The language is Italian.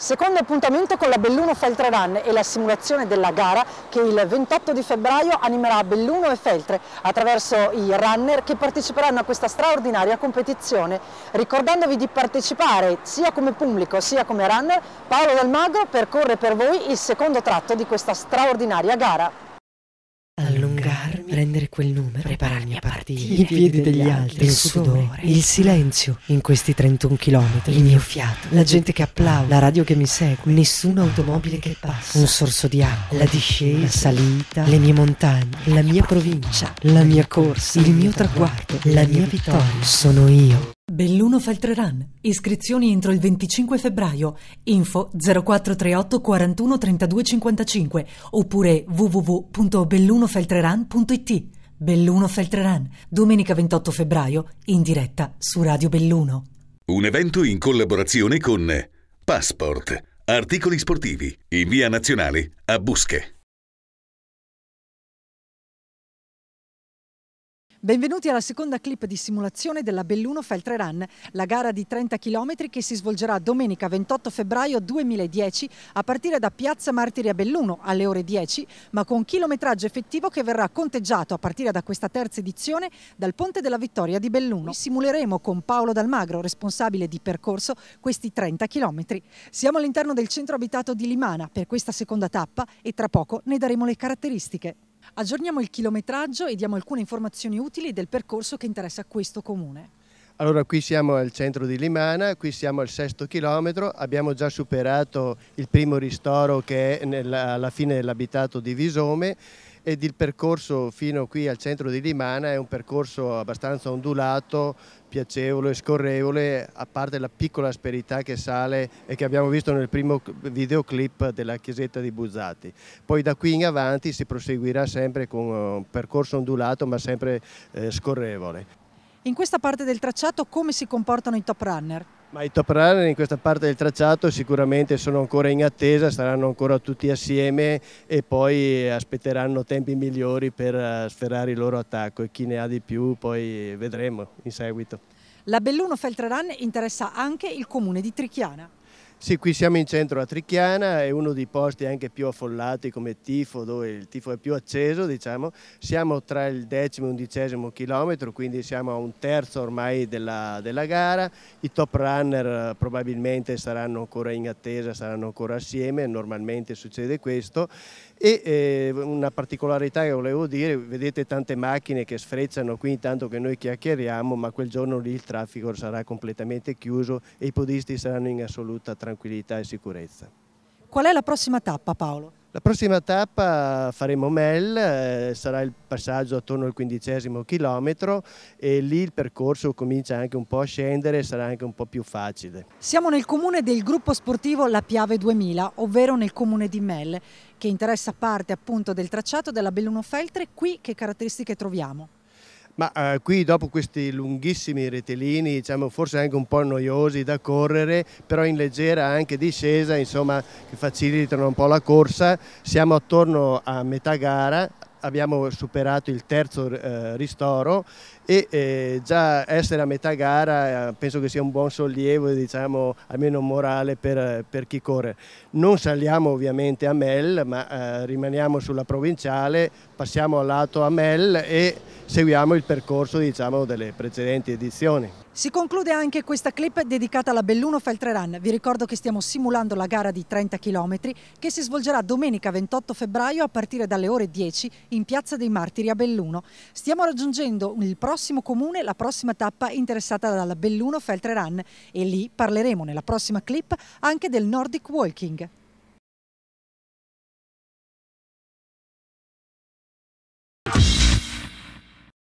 Secondo appuntamento con la Belluno Feltre Run e la simulazione della gara che il 28 di febbraio animerà Belluno e Feltre attraverso i runner che parteciperanno a questa straordinaria competizione. Ricordandovi di partecipare sia come pubblico sia come runner, Paolo Dalmagro percorre per voi il secondo tratto di questa straordinaria gara prendere quel numero, prepararmi a partire, i piedi degli altri, il sudore, il silenzio in questi 31 km, il mio fiato, la gente che applaude, la radio che mi segue, nessuna automobile che passa, un sorso di acqua, la discesa, la salita, le mie montagne, la mia provincia, la mia corsa, il mio traguardo, la mia vittoria. Sono io. Belluno Feltreran. Iscrizioni entro il 25 febbraio. Info 0438 41 32 55 oppure www.bellunofeltreran.it. Belluno Feltreran. Domenica 28 febbraio in diretta su Radio Belluno. Un evento in collaborazione con Passport. Articoli sportivi. In via nazionale a Busche. Benvenuti alla seconda clip di simulazione della Belluno Feltre Run, la gara di 30 km che si svolgerà domenica 28 febbraio 2010 a partire da Piazza Martiri a Belluno alle ore 10, ma con chilometraggio effettivo che verrà conteggiato a partire da questa terza edizione dal Ponte della Vittoria di Belluno. Simuleremo con Paolo Dalmagro, responsabile di percorso, questi 30 km. Siamo all'interno del centro abitato di Limana per questa seconda tappa e tra poco ne daremo le caratteristiche. Aggiorniamo il chilometraggio e diamo alcune informazioni utili del percorso che interessa questo comune. Allora qui siamo al centro di Limana, qui siamo al sesto chilometro, abbiamo già superato il primo ristoro che è nella, alla fine dell'abitato di Visome ed il percorso fino qui al centro di Limana è un percorso abbastanza ondulato, piacevole, scorrevole, a parte la piccola asperità che sale e che abbiamo visto nel primo videoclip della chiesetta di Buzzati. Poi da qui in avanti si proseguirà sempre con eh, un percorso ondulato ma sempre eh, scorrevole. In questa parte del tracciato come si comportano i top runner? Ma i top runner in questa parte del tracciato sicuramente sono ancora in attesa, saranno ancora tutti assieme e poi aspetteranno tempi migliori per eh, sferrare il loro attacco e chi ne ha di più poi vedremo in seguito. La Belluno Feltre Run interessa anche il comune di Trichiana. Sì, qui siamo in centro a Tricchiana, è uno dei posti anche più affollati come tifo, dove il tifo è più acceso, diciamo. Siamo tra il decimo e undicesimo chilometro, quindi siamo a un terzo ormai della, della gara. I top runner eh, probabilmente saranno ancora in attesa, saranno ancora assieme, normalmente succede questo. E eh, una particolarità che volevo dire, vedete tante macchine che sfrecciano qui intanto che noi chiacchieriamo, ma quel giorno lì il traffico sarà completamente chiuso e i podisti saranno in assoluta tranquillità tranquillità e sicurezza. Qual è la prossima tappa Paolo? La prossima tappa faremo Mel, eh, sarà il passaggio attorno al quindicesimo chilometro e lì il percorso comincia anche un po' a scendere e sarà anche un po' più facile. Siamo nel comune del gruppo sportivo La Piave 2000, ovvero nel comune di Mel, che interessa parte appunto del tracciato della Belluno Feltre, qui che caratteristiche troviamo? Ma eh, qui dopo questi lunghissimi retilini, diciamo forse anche un po' noiosi da correre, però in leggera anche discesa, insomma che facilitano un po' la corsa, siamo attorno a metà gara, abbiamo superato il terzo eh, ristoro e eh, già essere a metà gara eh, penso che sia un buon sollievo, diciamo, almeno morale per, per, chi corre. Non saliamo ovviamente a Mel, ma eh, rimaniamo sulla provinciale, passiamo al lato a Mel e seguiamo il percorso diciamo, delle precedenti edizioni. Si conclude anche questa clip dedicata alla Belluno Run. Vi ricordo che stiamo simulando la gara di 30 km che si svolgerà domenica 28 febbraio a partire dalle ore 10 in Piazza dei Martiri a Belluno. Stiamo raggiungendo il prossimo comune, la prossima tappa interessata dalla Belluno Run e lì parleremo nella prossima clip anche del Nordic Walking.